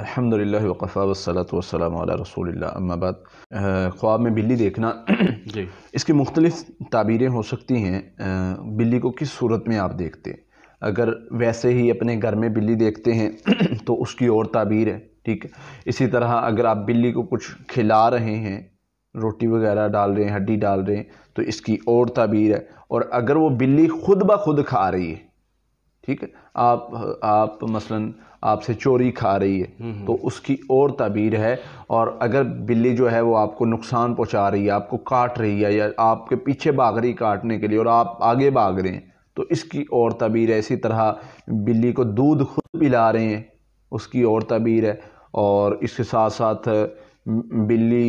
الحمد للہ وقفہ والسلام علی رسول اللہ اما بعد خواب میں بلی دیکھنا جی اس کی مختلف تعبیریں ہو سکتی ہیں بلی کو کس صورت میں آپ دیکھتے ہیں اگر ویسے ہی اپنے گھر میں بلی دیکھتے ہیں تو اس کی اور تعبیر ہے ٹھیک ہے اسی طرح اگر آپ بلی کو کچھ کھلا رہے ہیں روٹی وغیرہ ڈال رہے ہیں ہڈی ڈال رہے ہیں تو اس کی اور تعبیر ہے اور اگر وہ بلی خود بخود کھا رہی ہے ٹھیک ہے آپ آپ مثلا آپ سے چوری کھا رہی ہے تو اس کی اور تعبیر ہے اور اگر بلی جو ہے وہ آپ کو نقصان پہنچا رہی ہے آپ کو کاٹ رہی ہے یا آپ کے پیچھے بھاگ رہی کاٹنے کے لیے اور آپ آگے بھاگ رہے ہیں تو اس کی اور تعبیر ہے اسی طرح بلی کو دودھ خود پلا رہے ہیں اس کی اور تعبیر ہے اور اس کے ساتھ ساتھ بلی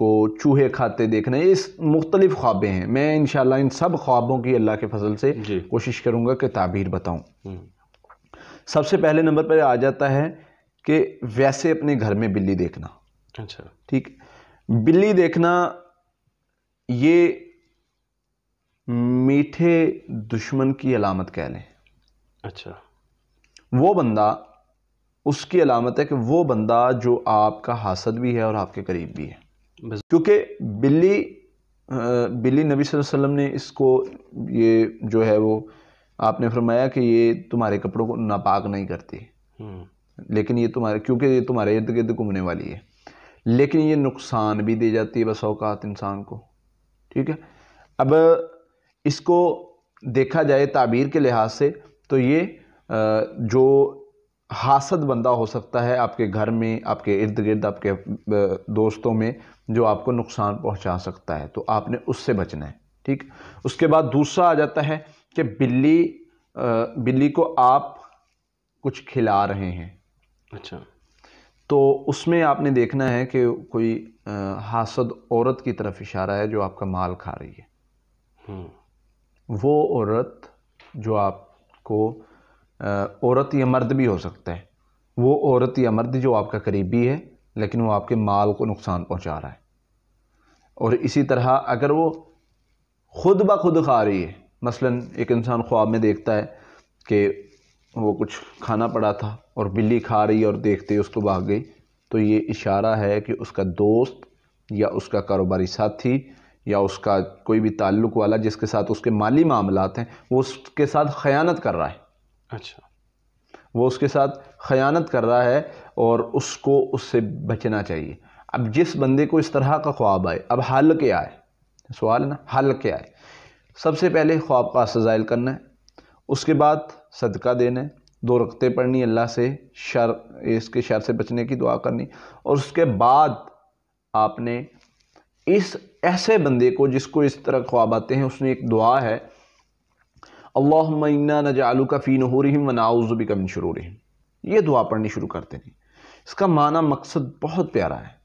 کو چوہے کھاتے دیکھنا یہ مختلف خوابیں ہیں میں انشاءاللہ ان سب خوابوں کی اللہ کے فضل سے جی۔ کوشش کروں گا کہ تعبیر بتاؤں سب سے پہلے نمبر پر آ جاتا ہے کہ ویسے اپنے گھر میں بلی دیکھنا اچھا ٹھیک بلی دیکھنا یہ میٹھے دشمن کی علامت کہہ لیں اچھا وہ بندہ اس کی علامت ہے کہ وہ بندہ جو آپ کا حاصل بھی ہے اور آپ کے قریب بھی ہے کیونکہ بلی بلی نبی صلی اللہ علیہ وسلم نے اس کو یہ جو ہے وہ آپ نے فرمایا کہ یہ تمہارے کپڑوں کو ناپاک نہیں کرتی لیکن یہ تمہارے کیونکہ یہ تمہارے ارد گرد گھومنے والی ہے لیکن یہ نقصان بھی دے جاتی ہے بس اوقات انسان کو ٹھیک ہے اب اس کو دیکھا جائے تعبیر کے لحاظ سے تو یہ جو حاسد بندہ ہو سکتا ہے آپ کے گھر میں آپ کے ارد گرد آپ کے دوستوں میں جو آپ کو نقصان پہنچا سکتا ہے تو آپ نے اس سے بچنا ہے ٹھیک اس کے بعد دوسرا آ جاتا ہے کہ بلی بلی کو آپ کچھ کھلا رہے ہیں اچھا تو اس میں آپ نے دیکھنا ہے کہ کوئی حاسد عورت کی طرف اشارہ ہے جو آپ کا مال کھا رہی ہے وہ عورت جو آپ کو عورت یا مرد بھی ہو سکتا ہے وہ عورت یا مرد جو آپ کا قریبی ہے لیکن وہ آپ کے مال کو نقصان پہنچا رہا ہے اور اسی طرح اگر وہ خود بخود کھا رہی ہے مثلا ایک انسان خواب میں دیکھتا ہے کہ وہ کچھ کھانا پڑا تھا اور بلی کھا رہی ہے اور دیکھتے اس کو بھاگ گئی تو یہ اشارہ ہے کہ اس کا دوست یا اس کا کاروباری ساتھی یا اس کا کوئی بھی تعلق والا جس کے ساتھ اس کے مالی معاملات ہیں وہ اس کے ساتھ خیانت کر رہا ہے اچھا وہ اس کے ساتھ خیانت کر رہا ہے اور اس کو اس سے بچنا چاہیے اب جس بندے کو اس طرح کا خواب آئے اب حل کیا آئے سوال ہے نا حل کیا آئے سب سے پہلے خواب کا سزائل کرنا ہے اس کے بعد صدقہ دینا ہے دو رکھتے پڑھنی اللہ سے شر اس کے شر سے بچنے کی دعا کرنی اور اس کے بعد آپ نے اس ایسے بندے کو جس کو اس طرح خواب آتے ہیں اس نے ایک دعا ہے اللہ انا نہ فی آلو و ناؤزو بھی کمیشر ہو یہ دعا پڑھنی شروع کرتے ہیں اس کا معنی مقصد بہت پیارا ہے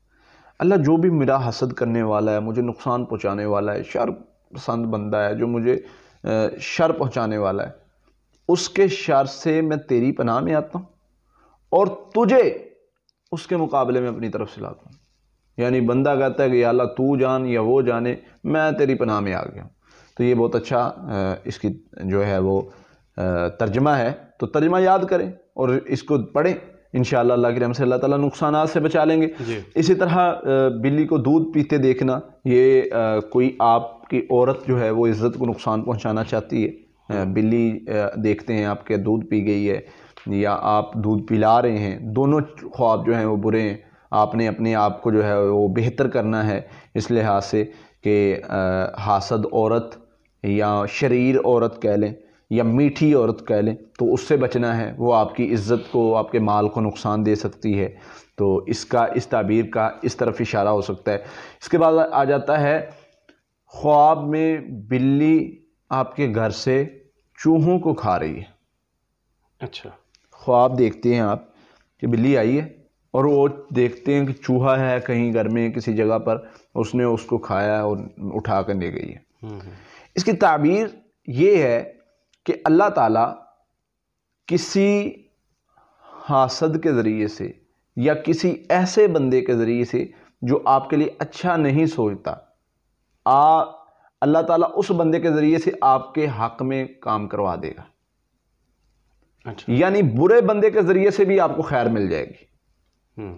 اللہ جو بھی میرا حسد کرنے والا ہے مجھے نقصان پہنچانے والا ہے شر پسند بندہ ہے جو مجھے شر پہنچانے والا ہے اس کے شر سے میں تیری پناہ میں آتا ہوں اور تجھے اس کے مقابلے میں اپنی طرف سے لاتا ہوں یعنی بندہ کہتا ہے کہ یا اللہ تو جان یا وہ جانے میں تیری پناہ میں آ گیا ہوں تو یہ بہت اچھا اس کی جو ہے وہ ترجمہ ہے تو ترجمہ یاد کریں اور اس کو پڑھیں انشاءاللہ اللہ اللہ کے رحم سے اللہ تعالیٰ نقصانات سے بچا لیں گے جی۔ اسی طرح بلی کو دودھ پیتے دیکھنا یہ کوئی آپ کی عورت جو ہے وہ عزت کو نقصان پہنچانا چاہتی ہے بلی دیکھتے ہیں آپ کے دودھ پی گئی ہے یا آپ دودھ پلا رہے ہیں دونوں خواب جو ہیں وہ برے ہیں آپ نے اپنے آپ کو جو ہے وہ بہتر کرنا ہے اس لحاظ سے کہ حاسد عورت یا شریر عورت کہہ لیں یا میٹھی عورت کہہ لیں تو اس سے بچنا ہے وہ آپ کی عزت کو آپ کے مال کو نقصان دے سکتی ہے تو اس کا اس تعبیر کا اس طرف اشارہ ہو سکتا ہے اس کے بعد آ جاتا ہے خواب میں بلی آپ کے گھر سے چوہوں کو کھا رہی ہے اچھا خواب دیکھتے ہیں آپ کہ بلی آئی ہے اور وہ دیکھتے ہیں کہ چوہا ہے کہیں گھر میں کسی جگہ پر اس نے اس کو کھایا اور اٹھا کر لے گئی ہے اس کی تعبیر یہ ہے کہ اللہ تعالیٰ کسی حاسد کے ذریعے سے یا کسی ایسے بندے کے ذریعے سے جو آپ کے لیے اچھا نہیں سوچتا آ اللہ تعالیٰ اس بندے کے ذریعے سے آپ کے حق میں کام کروا دے گا اچھا۔ یعنی برے بندے کے ذریعے سے بھی آپ کو خیر مل جائے گی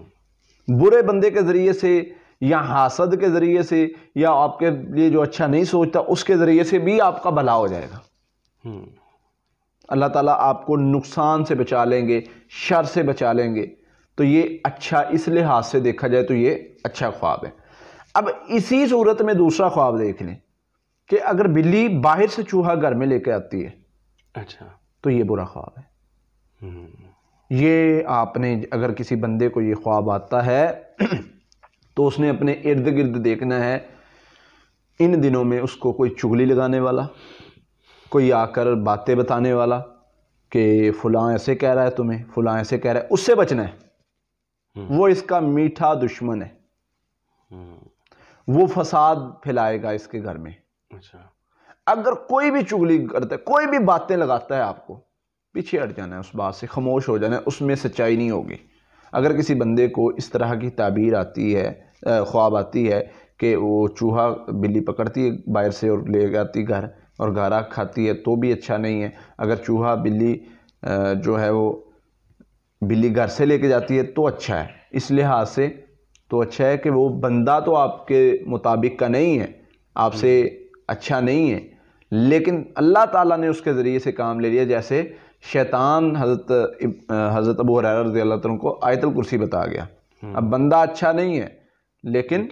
برے بندے کے ذریعے سے یا حاسد کے ذریعے سے یا آپ کے لیے جو اچھا نہیں سوچتا اس کے ذریعے سے بھی آپ کا بھلا ہو جائے گا اللہ تعالیٰ آپ کو نقصان سے بچا لیں گے شر سے بچا لیں گے تو یہ اچھا اس لحاظ سے دیکھا جائے تو یہ اچھا خواب ہے اب اسی صورت میں دوسرا خواب دیکھ لیں کہ اگر بلی باہر سے چوہا گھر میں لے کے آتی ہے اچھا تو یہ برا خواب ہے یہ آپ نے اگر کسی بندے کو یہ خواب آتا ہے تو اس نے اپنے ارد گرد دیکھنا ہے ان دنوں میں اس کو کوئی چگلی لگانے والا کوئی آ کر باتیں بتانے والا کہ فلاں ایسے کہہ رہا ہے تمہیں فلاں ایسے کہہ رہا ہے اس سے بچنا ہے وہ اس کا میٹھا دشمن ہے وہ فساد پھیلائے گا اس کے گھر میں اچھا اگر کوئی بھی چگلی کرتا ہے کوئی بھی باتیں لگاتا ہے آپ کو پیچھے ہٹ جانا ہے اس بات سے خاموش ہو جانا ہے اس میں سچائی نہیں ہوگی اگر کسی بندے کو اس طرح کی تعبیر آتی ہے خواب آتی ہے کہ وہ چوہا بلی پکڑتی ہے باہر سے اور لے جاتی گھر اور گھارا کھاتی ہے تو بھی اچھا نہیں ہے اگر چوہا بلی جو ہے وہ بلی گھر سے لے کے جاتی ہے تو اچھا ہے اس لحاظ سے تو اچھا ہے کہ وہ بندہ تو آپ کے مطابق کا نہیں ہے آپ سے اچھا نہیں ہے لیکن اللہ تعالیٰ نے اس کے ذریعے سے کام لے لیا جیسے شیطان حضرت حضرت ابو رضی اللہ عنہ کو آیت الکرسی بتا گیا اب بندہ اچھا نہیں ہے لیکن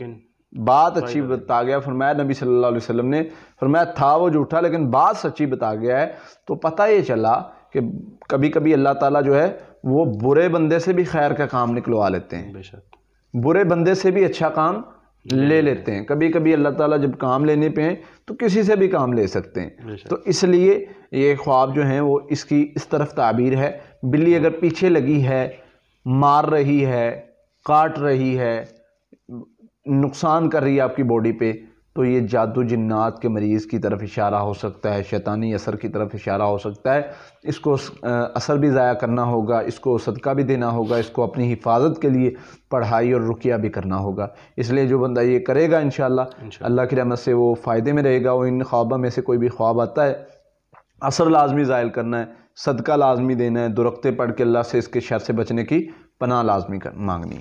بات اچھی بتا گیا فرمایا نبی صلی اللہ علیہ وسلم نے فرمایا تھا وہ جھوٹا لیکن بات سچی بتا گیا ہے تو پتہ یہ چلا کہ کبھی کبھی اللہ تعالیٰ جو ہے وہ برے بندے سے بھی خیر کا کام نکلوا لیتے ہیں برے بندے سے بھی اچھا کام لے لیتے ہیں کبھی کبھی اللہ تعالیٰ جب کام لینے پہ ہیں تو کسی سے بھی کام لے سکتے ہیں تو اس لیے یہ خواب جو ہیں وہ اس کی اس طرف تعبیر ہے بلی اگر پیچھے لگی ہے مار رہی ہے کاٹ رہی ہے نقصان کر رہی ہے آپ کی باڈی پہ تو یہ جادو جنات کے مریض کی طرف اشارہ ہو سکتا ہے شیطانی اثر کی طرف اشارہ ہو سکتا ہے اس کو اثر بھی ضائع کرنا ہوگا اس کو صدقہ بھی دینا ہوگا اس کو اپنی حفاظت کے لیے پڑھائی اور رکیہ بھی کرنا ہوگا اس لیے جو بندہ یہ کرے گا انشاءاللہ اللہ کی رحمت سے وہ فائدے میں رہے گا اور ان خوابہ میں سے کوئی بھی خواب آتا ہے اثر لازمی ظاہر کرنا ہے صدقہ لازمی دینا ہے درختے پڑھ کے اللہ سے اس کے شر سے بچنے کی پناہ لازمی مانگنی